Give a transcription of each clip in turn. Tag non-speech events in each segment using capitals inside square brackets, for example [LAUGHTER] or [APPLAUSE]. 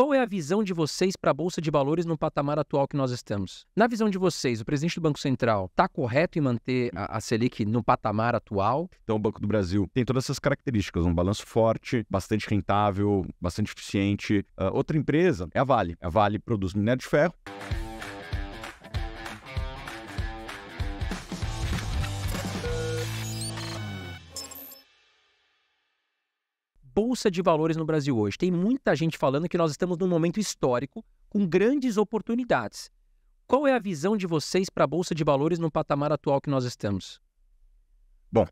Qual é a visão de vocês para a Bolsa de Valores no patamar atual que nós estamos? Na visão de vocês, o presidente do Banco Central está correto em manter a, a Selic no patamar atual? Então, o Banco do Brasil tem todas essas características: um balanço forte, bastante rentável, bastante eficiente. Uh, outra empresa é a Vale. A Vale produz minério de ferro. bolsa de valores no Brasil hoje? Tem muita gente falando que nós estamos num momento histórico com grandes oportunidades. Qual é a visão de vocês para a bolsa de valores no patamar atual que nós estamos? Bom,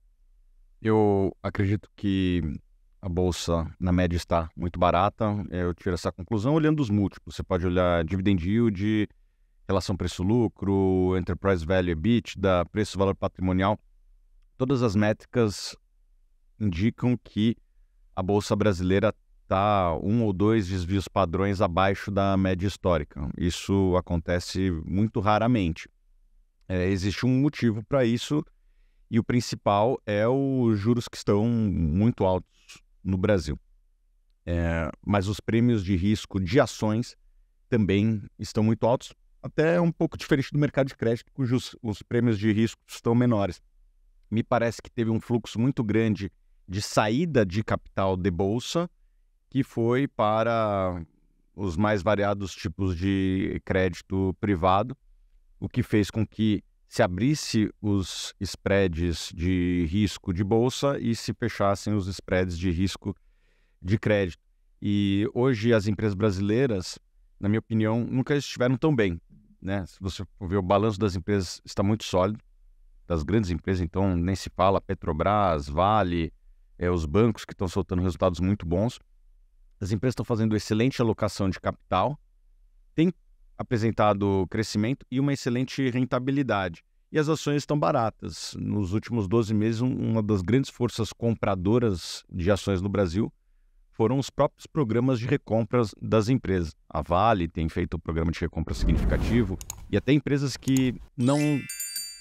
eu acredito que a bolsa na média está muito barata. É, eu tiro essa conclusão olhando os múltiplos. Você pode olhar dividend yield, relação preço-lucro, enterprise value EBITDA, preço-valor patrimonial. Todas as métricas indicam que a Bolsa Brasileira está um ou dois desvios padrões abaixo da média histórica. Isso acontece muito raramente. É, existe um motivo para isso, e o principal é os juros que estão muito altos no Brasil. É, mas os prêmios de risco de ações também estão muito altos, até um pouco diferente do mercado de crédito, cujos os prêmios de risco estão menores. Me parece que teve um fluxo muito grande de saída de capital de bolsa, que foi para os mais variados tipos de crédito privado, o que fez com que se abrisse os spreads de risco de bolsa e se fechassem os spreads de risco de crédito. E hoje as empresas brasileiras, na minha opinião, nunca estiveram tão bem. Né? Se você for ver, o balanço das empresas está muito sólido, das grandes empresas, então nem se fala, Petrobras, Vale, é, os bancos que estão soltando resultados muito bons, as empresas estão fazendo excelente alocação de capital, têm apresentado crescimento e uma excelente rentabilidade. E as ações estão baratas. Nos últimos 12 meses, uma das grandes forças compradoras de ações no Brasil foram os próprios programas de recompras das empresas. A Vale tem feito um programa de recompra significativo e até empresas que não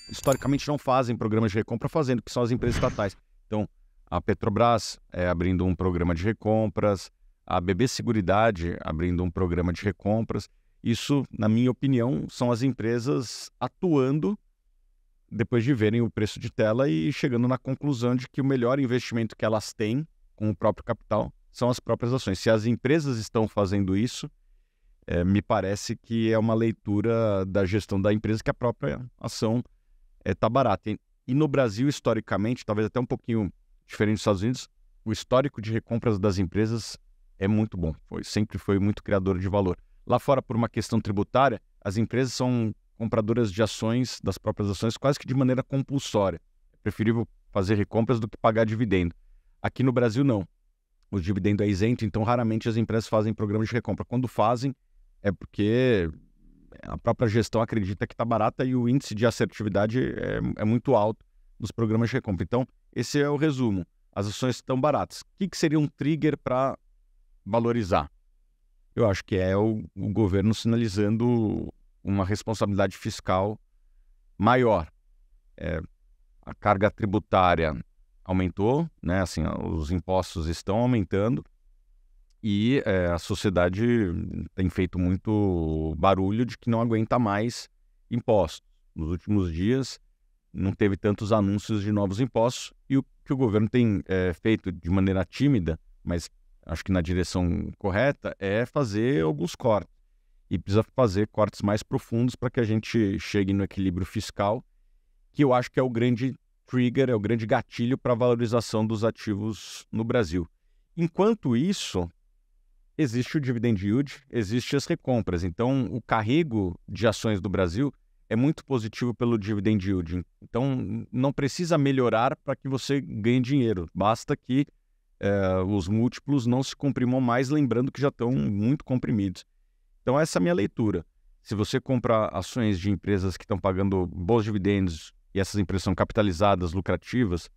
historicamente não fazem programas de recompra fazendo, que são as empresas estatais. Então, a Petrobras é, abrindo um programa de recompras, a BB Seguridade abrindo um programa de recompras. Isso, na minha opinião, são as empresas atuando depois de verem o preço de tela e chegando na conclusão de que o melhor investimento que elas têm com o próprio capital são as próprias ações. Se as empresas estão fazendo isso, é, me parece que é uma leitura da gestão da empresa que a própria ação está eh, é, barata. E no Brasil, historicamente, talvez até um pouquinho Diferente dos Estados Unidos, o histórico de recompras das empresas é muito bom. Foi, sempre foi muito criador de valor. Lá fora, por uma questão tributária, as empresas são compradoras de ações, das próprias ações, quase que de maneira compulsória. É preferível fazer recompras do que pagar dividendo. Aqui no Brasil, não. O dividendo é isento, então raramente as empresas fazem programas de recompra. Quando fazem, é porque a própria gestão acredita que está barata e o índice de assertividade é, é muito alto nos programas de recompra. Então, esse é o resumo. As ações estão baratas. O que, que seria um trigger para valorizar? Eu acho que é o, o governo sinalizando uma responsabilidade fiscal maior. É, a carga tributária aumentou, né? Assim, os impostos estão aumentando e é, a sociedade tem feito muito barulho de que não aguenta mais impostos. Nos últimos dias, não teve tantos anúncios de novos impostos e o que o governo tem é, feito de maneira tímida, mas acho que na direção correta, é fazer alguns cortes. E precisa fazer cortes mais profundos para que a gente chegue no equilíbrio fiscal, que eu acho que é o grande trigger, é o grande gatilho para a valorização dos ativos no Brasil. Enquanto isso, existe o dividend yield, existem as recompras. Então, o carrego de ações do Brasil é muito positivo pelo dividend yield. Então, não precisa melhorar para que você ganhe dinheiro. Basta que é, os múltiplos não se comprimam mais, lembrando que já estão muito comprimidos. Então, essa é a minha leitura. Se você compra ações de empresas que estão pagando bons dividendos e essas empresas são capitalizadas, lucrativas,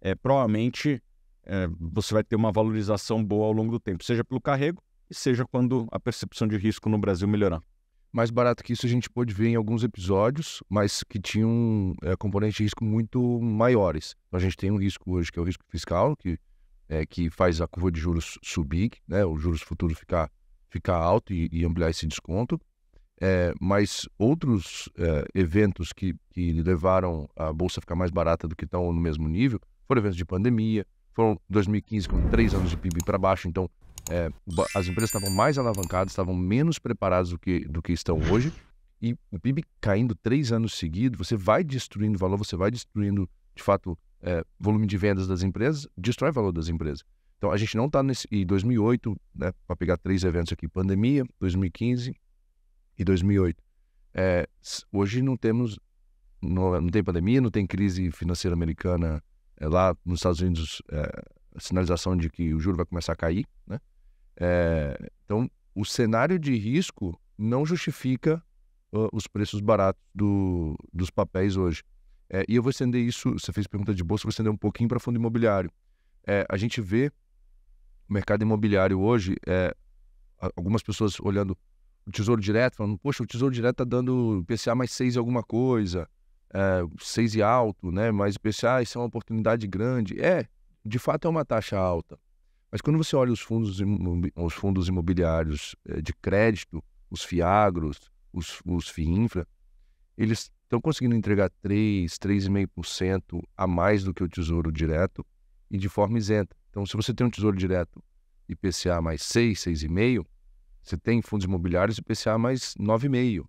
é, provavelmente é, você vai ter uma valorização boa ao longo do tempo, seja pelo carrego e seja quando a percepção de risco no Brasil melhorar. Mais barato que isso a gente pôde ver em alguns episódios, mas que tinham é, componentes de risco muito maiores. Então a gente tem um risco hoje que é o risco fiscal, que, é, que faz a curva de juros subir, né, os juros futuros ficar, ficar alto e, e ampliar esse desconto. É, mas outros é, eventos que, que levaram a bolsa a ficar mais barata do que estão no mesmo nível foram eventos de pandemia, foram 2015 com três anos de PIB para baixo, então é, as empresas estavam mais alavancadas, estavam menos preparadas do que, do que estão hoje. E o PIB caindo três anos seguidos, você vai destruindo valor, você vai destruindo, de fato, é, volume de vendas das empresas, destrói valor das empresas. Então, a gente não está nesse. E 2008, né, para pegar três eventos aqui: pandemia, 2015 e 2008. É, hoje não temos. Não, não, tem pandemia, não tem crise financeira americana é, lá nos Estados Unidos, é, sinalização de que o juro vai começar a cair, né? É, então, o cenário de risco não justifica uh, os preços baratos do, dos papéis hoje. É, e eu vou estender isso, você fez pergunta de bolsa, eu vou estender um pouquinho para fundo imobiliário. É, a gente vê o mercado imobiliário hoje, é, algumas pessoas olhando o Tesouro Direto, falando, poxa, o Tesouro Direto está dando PCA mais 6 e alguma coisa, é, 6 e alto, né? Mas o PCA, isso é uma oportunidade grande. É, de fato é uma taxa alta. Mas quando você olha os fundos, os fundos imobiliários eh, de crédito, os FIAGROS, os, os FIINFRA, eles estão conseguindo entregar 3, 3,5% a mais do que o Tesouro Direto e de forma isenta. Então, se você tem um Tesouro Direto IPCA mais 6, 6,5%, você tem fundos imobiliários IPCA mais 9,5%,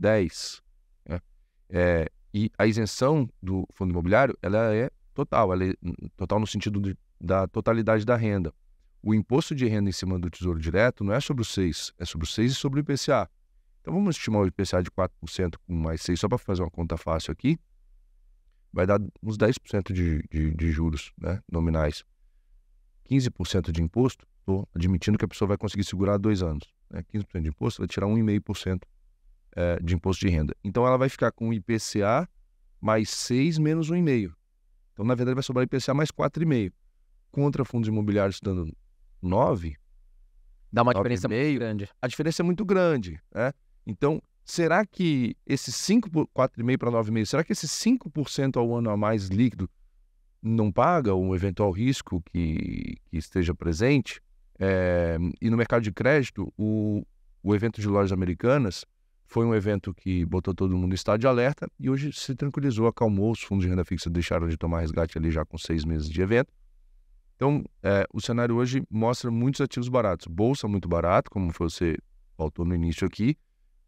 10%. Né? É, e a isenção do fundo imobiliário ela é total, ela é hum, total no sentido de da totalidade da renda. O imposto de renda em cima do Tesouro Direto não é sobre o 6, é sobre o 6 e sobre o IPCA. Então vamos estimar o IPCA de 4% com mais 6, só para fazer uma conta fácil aqui. Vai dar uns 10% de, de, de juros né, nominais. 15% de imposto, estou admitindo que a pessoa vai conseguir segurar dois anos. Né? 15% de imposto, vai tirar 1,5% é, de imposto de renda. Então ela vai ficar com IPCA mais 6 menos 1,5. Então, na verdade, vai sobrar IPCA mais 4,5 contra fundos imobiliários dando 9, dá uma diferença meio, grande. A diferença é muito grande, né? Então, será que esse 4,5 para 9,5, será que esse 5% ao ano a mais líquido não paga um eventual risco que, que esteja presente? É, e no mercado de crédito, o, o evento de lojas americanas foi um evento que botou todo mundo em estado de alerta e hoje se tranquilizou, acalmou, os fundos de renda fixa deixaram de tomar resgate ali já com seis meses de evento. Então, é, o cenário hoje mostra muitos ativos baratos. Bolsa muito barato, como você faltou no início aqui,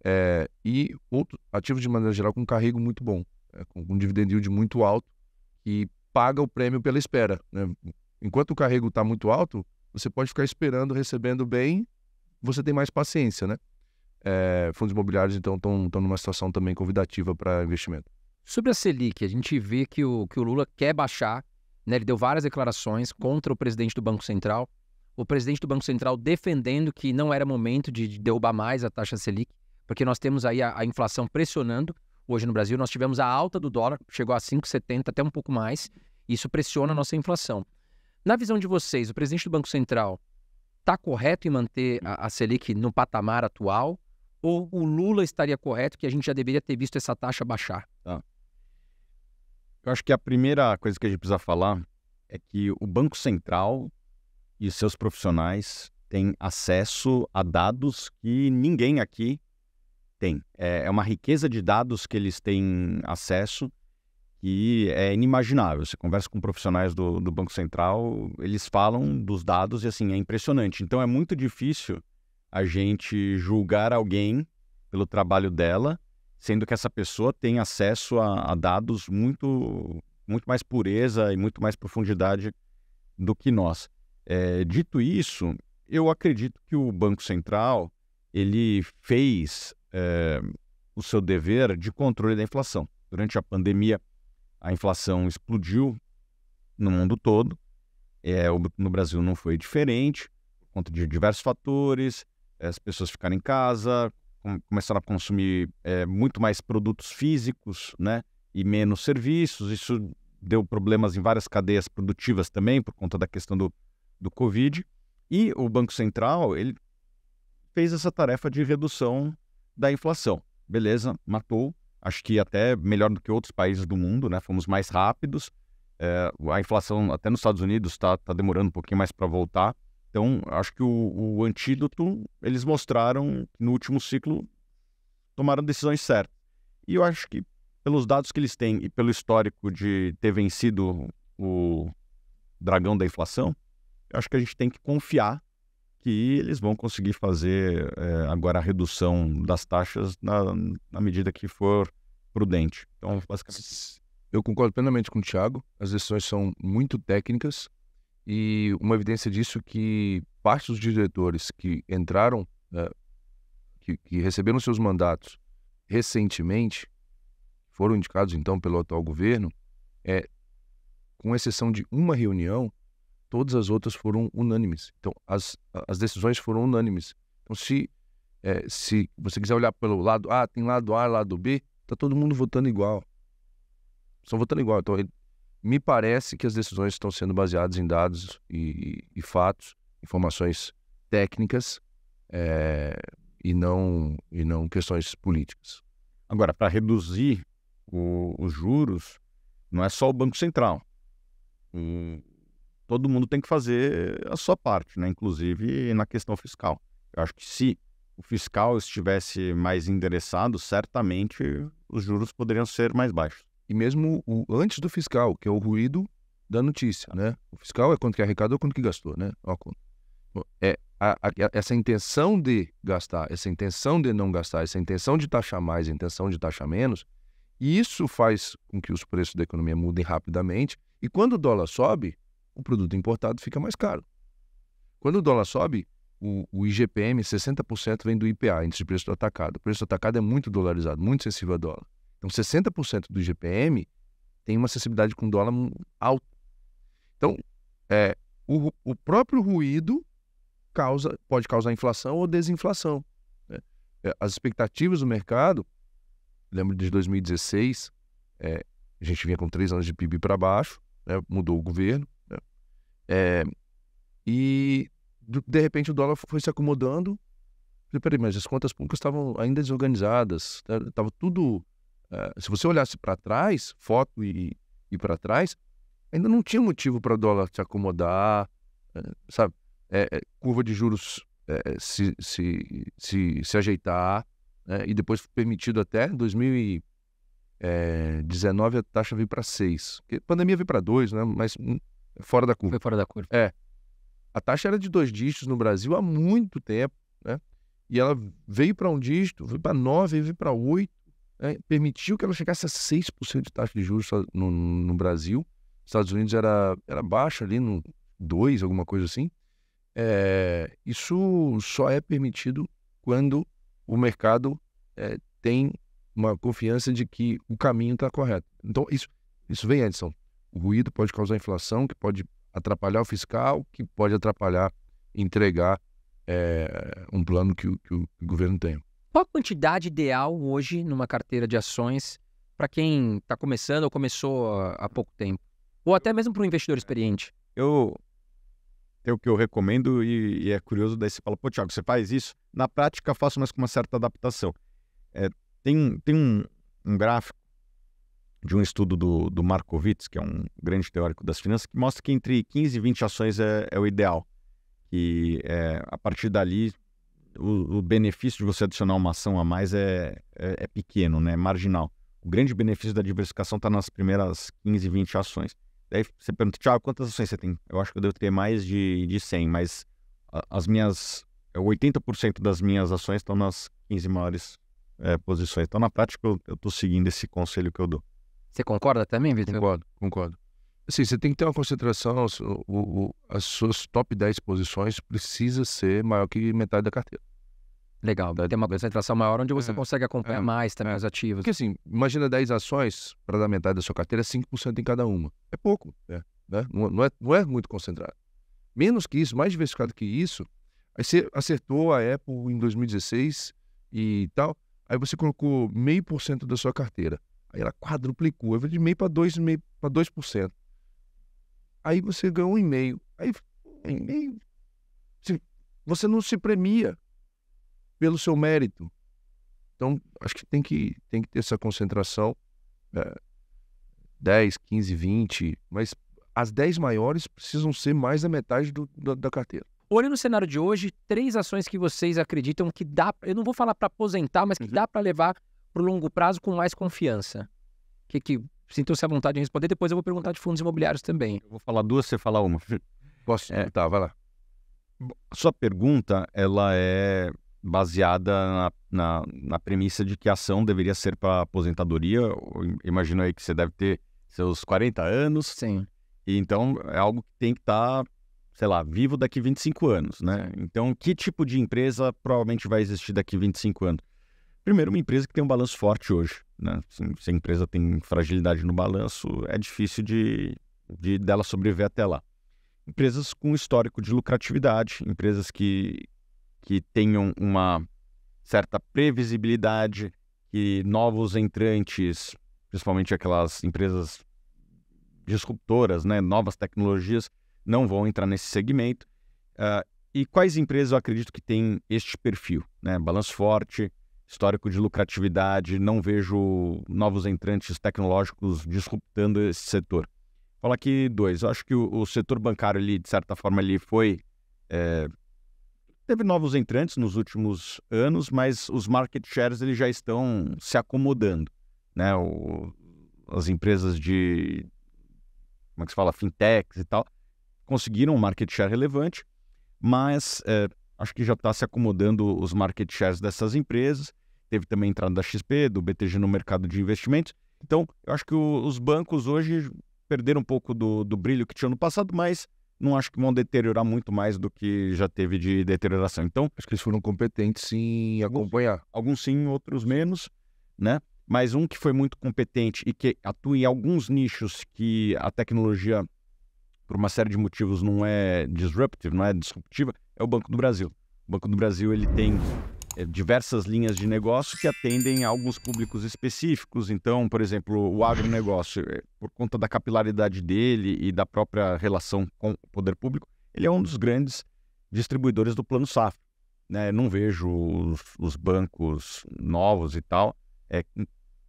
é, e outro, ativos de maneira geral com carrego muito bom, é, com um dividend yield muito alto, que paga o prêmio pela espera. Né? Enquanto o carrego está muito alto, você pode ficar esperando, recebendo bem, você tem mais paciência, né? É, fundos imobiliários, então, estão numa situação também convidativa para investimento. Sobre a Selic, a gente vê que o, que o Lula quer baixar né? Ele deu várias declarações contra o presidente do Banco Central, o presidente do Banco Central defendendo que não era momento de derrubar mais a taxa Selic, porque nós temos aí a, a inflação pressionando. Hoje no Brasil, nós tivemos a alta do dólar, chegou a 5,70, até um pouco mais. Isso pressiona a nossa inflação. Na visão de vocês, o presidente do Banco Central está correto em manter a, a Selic no patamar atual? Ou o Lula estaria correto que a gente já deveria ter visto essa taxa baixar? Eu acho que a primeira coisa que a gente precisa falar é que o Banco Central e seus profissionais têm acesso a dados que ninguém aqui tem. É, é uma riqueza de dados que eles têm acesso que é inimaginável. Você conversa com profissionais do, do Banco Central, eles falam dos dados e assim, é impressionante. Então é muito difícil a gente julgar alguém pelo trabalho dela sendo que essa pessoa tem acesso a, a dados muito, muito mais pureza e muito mais profundidade do que nós. É, dito isso, eu acredito que o Banco Central ele fez é, o seu dever de controle da inflação. Durante a pandemia, a inflação explodiu no mundo todo. É, no Brasil não foi diferente, por conta de diversos fatores, é, as pessoas ficaram em casa, começaram a consumir é, muito mais produtos físicos, né? E menos serviços. Isso deu problemas em várias cadeias produtivas também, por conta da questão do, do Covid. E o Banco Central, ele fez essa tarefa de redução da inflação. Beleza, matou. Acho que até melhor do que outros países do mundo, né? Fomos mais rápidos. É, a inflação, até nos Estados Unidos, está tá demorando um pouquinho mais para voltar. Então, acho que o, o antídoto, eles mostraram que no último ciclo tomaram decisões certas. E eu acho que pelos dados que eles têm e pelo histórico de ter vencido o dragão da inflação, eu acho que a gente tem que confiar que eles vão conseguir fazer é, agora a redução das taxas na, na medida que for prudente. Então, basicamente. Eu concordo plenamente com o Thiago. As decisões são muito técnicas e uma evidência disso é que parte dos diretores que entraram, eh, que, que receberam seus mandatos recentemente, foram indicados então pelo atual governo, é, com exceção de uma reunião, todas as outras foram unânimes. Então, as, as decisões foram unânimes. Então, se, é, se você quiser olhar pelo lado A, tem lado A, lado B, tá todo mundo votando igual. Estão votando igual. Então, me parece que as decisões estão sendo baseadas em dados e, e, e fatos, informações técnicas é, e, não, e não questões políticas. Agora, para reduzir o, os juros, não é só o Banco Central. Hum, todo mundo tem que fazer a sua parte, né? inclusive na questão fiscal. Eu acho que se o fiscal estivesse mais endereçado, certamente os juros poderiam ser mais baixos e mesmo o, antes do fiscal, que é o ruído da notícia, tá. né? O fiscal é quanto que arrecadou, quanto que gastou, né? Ó, é a, a, essa intenção de gastar, essa intenção de não gastar, essa intenção de taxar mais, intenção de taxar menos, isso faz com que os preços da economia mudem rapidamente. E quando o dólar sobe, o produto importado fica mais caro. Quando o dólar sobe, o, o IGPM, 60% vem do IPA, índice de preço do atacado. O preço do atacado é muito dolarizado, muito sensível a dólar. Então, 60% do GPM tem uma acessibilidade com dólar alto. Então, é, o, o próprio ruído causa, pode causar inflação ou desinflação. Né? É, as expectativas do mercado, lembro de 2016, é, a gente vinha com três anos de PIB para baixo, né? mudou o governo, né? é, e de repente o dólar foi se acomodando. Peraí, mas as contas públicas estavam ainda desorganizadas, estava né? tudo ah, se você olhasse para trás, foto e, e para trás, ainda não tinha motivo para o dólar se acomodar, eh, sabe? É, é, curva de juros é, se, se, se, se, ajeitar, né? e depois foi permitido até 2019 a taxa veio para 6. a pandemia veio para 2, né? mas hum, fora da curva. Foi fora da curva. É. A taxa era de dois dígitos no Brasil há muito tempo, né? E ela veio para um dígito, veio para nove, veio para oito é, permitiu que ela chegasse a 6% de taxa de juros no, no Brasil. Nos Estados Unidos era, era baixa ali, no 2, alguma coisa assim. É, isso só é permitido quando o mercado é, tem uma confiança de que o caminho está correto. Então, isso, isso vem, Edson. O ruído pode causar inflação, que pode atrapalhar o fiscal, que pode atrapalhar entregar é, um plano que, que o governo tem. Qual a quantidade ideal hoje numa carteira de ações para quem está começando ou começou há pouco tempo? Ou até mesmo para um investidor é. experiente? Eu tenho o que eu recomendo e, e, é curioso, daí você fala, pô, Thiago, você faz isso? Na prática, faço, mas com uma certa adaptação. É, tem tem um, um gráfico de um estudo do, do Markowitz, que é um grande teórico das finanças, que mostra que entre 15 e 20 ações é, é o ideal. E é, a partir dali o, o, benefício de você adicionar uma ação a mais é, é, é pequeno, né? É marginal. O grande benefício da diversificação está nas primeiras 15, 20 ações. Daí você pergunta, Tiago, quantas ações você tem? Eu acho que eu devo ter mais de, de 100, mas as minhas 80% é, das minhas ações estão nas 15 maiores é, posições. Então, na prática, eu estou seguindo esse conselho que eu dou. Você concorda também, Vitor? Concordo, concordo. Assim, você tem que ter uma concentração, o, o, as suas top 10 posições precisa ser maior que metade da carteira. Legal, tem uma concentração maior onde você é, consegue acompanhar é, mais também é, os ativos. Porque assim, imagina 10 ações para dar metade da sua carteira, 5% é em cada uma. É pouco, né, né? Não, não, é, não é muito concentrado. Menos que isso, mais diversificado que isso, aí você acertou a Apple em 2016 e tal, aí você colocou meio por cento da sua carteira. Aí ela quadruplicou, eu de meio para 2%. Aí você ganha um e-mail. Aí, um e-mail. Você não se premia pelo seu mérito. Então, acho que tem que, tem que ter essa concentração. É, 10, 15, 20, mas as 10 maiores precisam ser mais da metade do, da, da carteira. Olhando no cenário de hoje, três ações que vocês acreditam que dá, eu não vou falar para aposentar, mas que uhum. dá para levar para o longo prazo com mais confiança. Que, que Sintam-se à vontade em responder. Depois eu vou perguntar de fundos imobiliários também. Eu vou falar duas, você falar uma. [LAUGHS] Posso? É, tá, vai lá. Sua pergunta, ela é baseada na, na, na premissa de que a ação deveria ser para aposentadoria. imagino aí que você deve ter seus 40 anos. Sim. E então é algo que tem que estar, tá, sei lá, vivo daqui 25 anos, né? Então, que tipo de empresa provavelmente vai existir daqui 25 anos? Primeiro, uma empresa que tem um balanço forte hoje. Né? Se a empresa tem fragilidade no balanço, é difícil de, de dela sobreviver até lá. Empresas com histórico de lucratividade, empresas que, que tenham uma certa previsibilidade, que novos entrantes, principalmente aquelas empresas disruptoras, né? novas tecnologias, não vão entrar nesse segmento. Uh, e quais empresas eu acredito que têm este perfil? Né? Balanço forte, histórico de lucratividade, não vejo novos entrantes tecnológicos disruptando esse setor. Fala aqui dois. Eu acho que o, o, setor bancário, ali, de certa forma, ele foi. É, teve novos entrantes nos últimos anos, mas os market shares eles já estão se acomodando. Né? O, as empresas de. Como é que se fala? Fintechs e tal, conseguiram um market share relevante, mas é, acho que já está se acomodando os market shares dessas empresas teve também a entrada da XP, do BTG no mercado de investimentos. Então, eu acho que o, os bancos hoje perderam um pouco do, do brilho que tinham no passado, mas não acho que vão deteriorar muito mais do que já teve de deterioração. Então, acho que eles foram competentes em acompanhar. Alguns, alguns sim, outros menos, né? Mas um que foi muito competente e que atua em alguns nichos que a tecnologia, por uma série de motivos, não é disruptive, não é disruptiva, é o Banco do Brasil. O Banco do Brasil ele tem é, diversas linhas de negócio que atendem a alguns públicos específicos. Então, por exemplo, o agronegócio, é, por conta da capilaridade dele e da própria relação com o poder público, ele é um dos grandes distribuidores do Plano Safra. Né? Não vejo os, os bancos novos e tal é,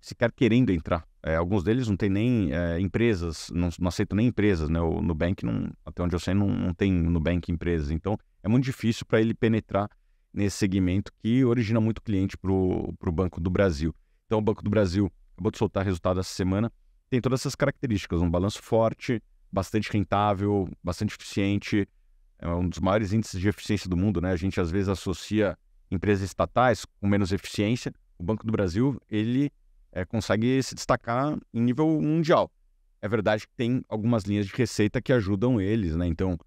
sequer querendo entrar. É, alguns deles não têm nem é, empresas, não, não aceitam nem empresas. Né? O Nubank, não, até onde eu sei, não, não tem Nubank empresas. Então, é muito difícil para ele penetrar nesse segmento que origina muito cliente para o Banco do Brasil. Então, o Banco do Brasil acabou de soltar resultado essa semana, tem todas essas características: um balanço forte, bastante rentável, bastante eficiente, é um dos maiores índices de eficiência do mundo, né? A gente às vezes associa empresas estatais com menos eficiência. O Banco do Brasil, ele é, consegue se destacar em nível mundial. É verdade que tem algumas linhas de receita que ajudam eles, né? Então,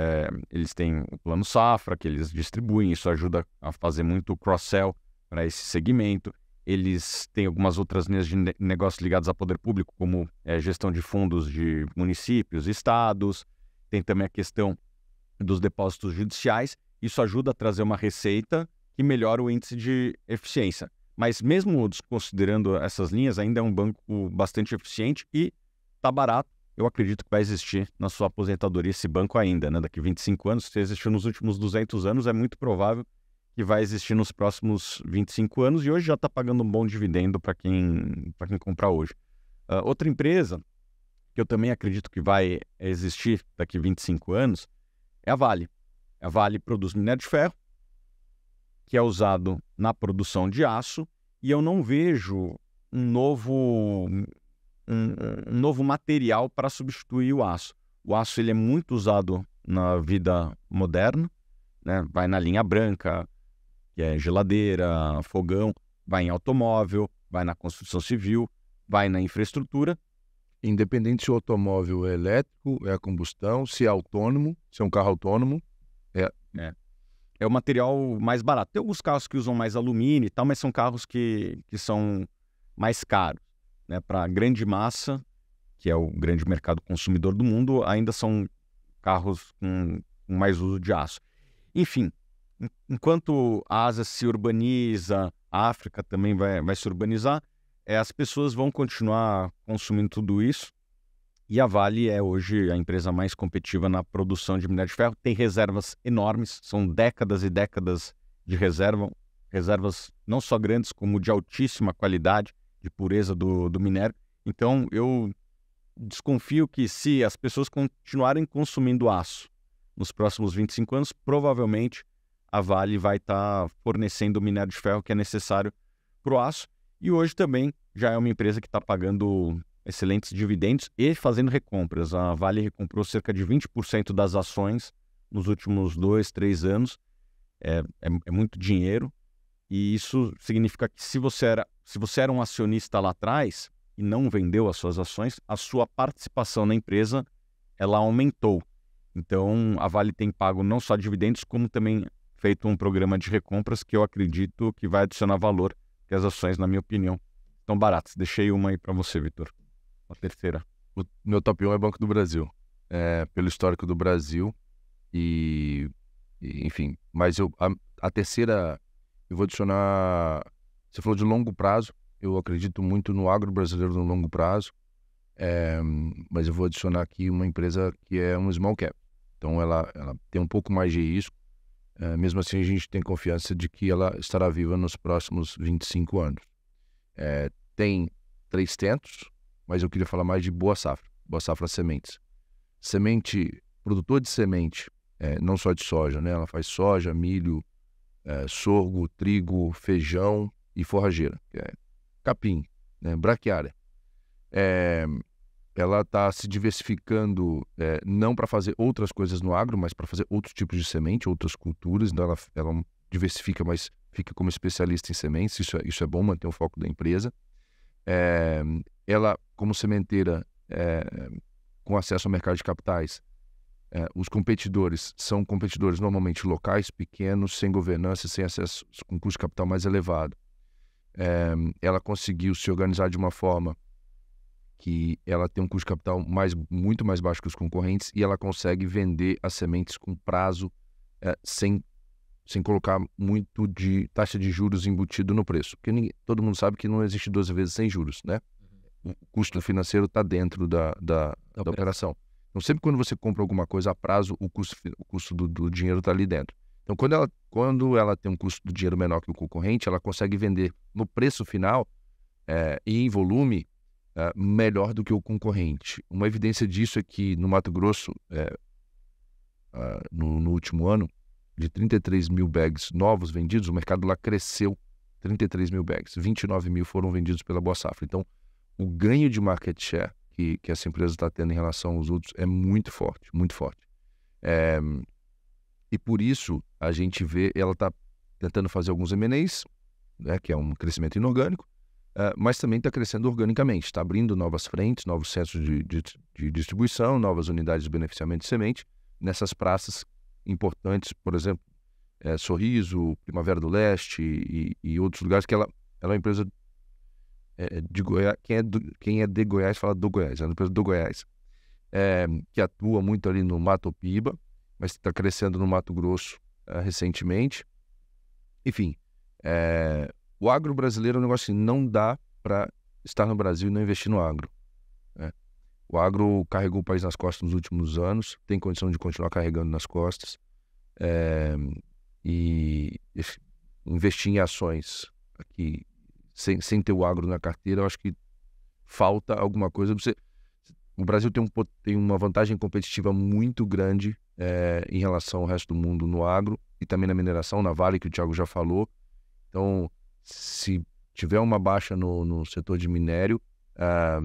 é, eles têm o plano safra que eles distribuem, isso ajuda a fazer muito cross-sell para esse segmento. Eles têm algumas outras linhas de negócio ligadas a poder público, como é, gestão de fundos de municípios, estados. Tem também a questão dos depósitos judiciais. Isso ajuda a trazer uma receita que melhora o índice de eficiência. Mas mesmo considerando essas linhas, ainda é um banco bastante eficiente e está barato eu acredito que vai existir na sua aposentadoria esse banco ainda, né? Daqui 25 anos, se existiu nos últimos 200 anos, é muito provável que vai existir nos próximos 25 anos e hoje já está pagando um bom dividendo para quem, pra quem comprar hoje. Uh, outra empresa que eu também acredito que vai existir daqui 25 anos é a Vale. É a Vale produz minério de ferro, que é usado na produção de aço, e eu não vejo um novo um, um novo material para substituir o aço. O aço ele é muito usado na vida moderna, né? vai na linha branca, que é geladeira, fogão, vai em automóvel, vai na construção civil, vai na infraestrutura. Independente se o automóvel é elétrico, é a combustão, se é autônomo, se é um carro autônomo. É, é. é o material mais barato. Tem alguns carros que usam mais alumínio e tal, mas são carros que, que são mais caros né, para a grande massa, que é o grande mercado consumidor do mundo, ainda são carros com, com mais uso de aço. Enfim, enquanto a Ásia se urbaniza, a África também vai, vai se urbanizar, é, as pessoas vão continuar consumindo tudo isso. E a Vale é hoje a empresa mais competitiva na produção de minério de ferro. Tem reservas enormes, são décadas e décadas de reserva, reservas não só grandes, como de altíssima qualidade de pureza do, do minério. Então, eu desconfio que se as pessoas continuarem consumindo aço nos próximos 25 anos, provavelmente a Vale vai estar tá fornecendo o minério de ferro que é necessário para o aço. E hoje também já é uma empresa que está pagando excelentes dividendos e fazendo recompras. A Vale recomprou cerca de 20% das ações nos últimos dois, três anos. É, é, é muito dinheiro. E isso significa que se você era se você era um acionista lá atrás e não vendeu as suas ações, a sua participação na empresa ela aumentou. Então, a Vale tem pago não só dividendos, como também feito um programa de recompras que eu acredito que vai adicionar valor, que as ações, na minha opinião, estão baratas. Deixei uma aí para você, Vitor. A terceira. O meu top 1 é Banco do Brasil. É, pelo histórico do Brasil e, e enfim, mas eu a, a, terceira eu vou adicionar você falou de longo prazo. Eu acredito muito no agro brasileiro no longo prazo. É, mas eu vou adicionar aqui uma empresa que é um small cap. Então ela, ela tem um pouco mais de risco. É, mesmo assim, a gente tem confiança de que ela estará viva nos próximos 25 anos. É, tem três tentos, mas eu queria falar mais de boa safra, boa safra sementes. Semente, produtor de semente, não só de soja, né? Ela faz soja, milho, sorgo, trigo, feijão, e forrageira, que é capim, né, braquiária. É, ela está se diversificando é, não para fazer outras coisas no agro, mas para fazer outros tipos de semente, outras culturas. Então ela, ela, diversifica, mas fica como especialista em sementes. Isso é, isso é bom, manter o foco da empresa. É, ela, como sementeira é, com acesso ao mercado de capitais, é, os competidores são competidores normalmente locais, pequenos, sem governança, sem acesso com custo de capital mais elevado é, ela conseguiu se organizar de uma forma que ela tem um custo de capital mais, muito mais baixo que os concorrentes e ela consegue vender as sementes com prazo é, sem, sem colocar muito de taxa de juros embutido no preço. Porque ninguém, todo mundo sabe que não existe 12 vezes sem juros, né? Uhum. O custo financeiro está dentro da, da, da, da operação. Então, sempre quando você compra alguma coisa a prazo, o custo, o custo do, do dinheiro está ali dentro. Então, quando ela quando ela tem um custo do dinheiro menor que o concorrente, ela consegue vender no preço final é, e em volume é, melhor do que o concorrente. Uma evidência disso é que no Mato Grosso, é, no, no, último ano, de 33 mil bags novos vendidos, o mercado lá cresceu 33 mil bags, 29 mil foram vendidos pela Boa Safra. Então, o ganho de market share que, que essa empresa está tendo em relação aos outros é muito forte, muito forte. E por isso a gente vê, ela está tentando fazer alguns MNEs, né, que é um crescimento inorgânico, uh, mas também está crescendo organicamente, está abrindo novas frentes, novos centros de, de, de, distribuição, novas unidades de beneficiamento de semente nessas praças importantes, por exemplo, é, Sorriso, Primavera do Leste e, e, outros lugares que ela, ela é uma empresa é, é, de Goiás, quem é, do, quem é de Goiás fala do Goiás, é uma empresa do Goiás, é, que atua muito ali no Mato Piba, mas está crescendo no Mato Grosso uh, recentemente. Enfim, é, o agro brasileiro é um negócio que não dá para estar no Brasil e não investir no agro. Né? O agro carregou o país nas costas nos últimos anos, tem condição de continuar carregando nas costas. É, e investir em ações aqui sem, sem ter o agro na carteira, eu acho que falta alguma coisa para você o Brasil tem, um, tem uma vantagem competitiva muito grande é, em relação ao resto do mundo no agro e também na mineração, na Vale, que o Thiago já falou. Então, se tiver uma baixa no, no setor de minério, ah,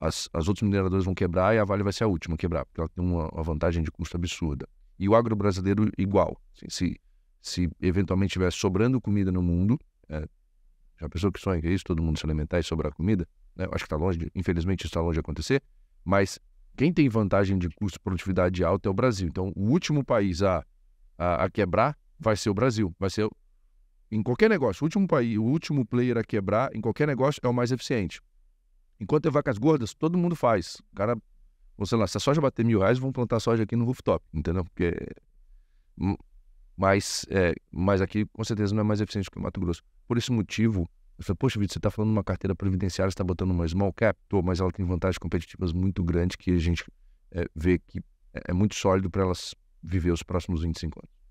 as, as outras mineradoras vão quebrar e a Vale vai ser a última a quebrar, porque ela tem uma, uma vantagem de custo absurda. E o agro brasileiro, igual. Assim, se, se eventualmente tiver sobrando comida no mundo, é, já pensou que sonha que é isso? Todo mundo se alimentar e sobrar comida? Né? Acho que está longe, infelizmente, está longe de acontecer. Mas quem tem vantagem de custo produtividade alta é o Brasil. Então, o último país a, a, a, quebrar vai ser o Brasil. Vai ser em qualquer negócio. O último país, o último player a quebrar em qualquer negócio é o mais eficiente. Enquanto tem vacas gordas, todo mundo faz. O cara, você lá, se a soja bater mil reais, vão plantar soja aqui no rooftop, entendeu? Porque hum, mas, é, mas aqui com certeza não é mais eficiente que o Mato Grosso. Por esse motivo, eu falei, poxa, Vitor, você está falando de uma carteira previdenciária, você está botando uma small cap? Tô, mas ela tem vantagens competitivas muito grandes que a gente é, vê que é, é muito sólido para elas viver os próximos 25 anos.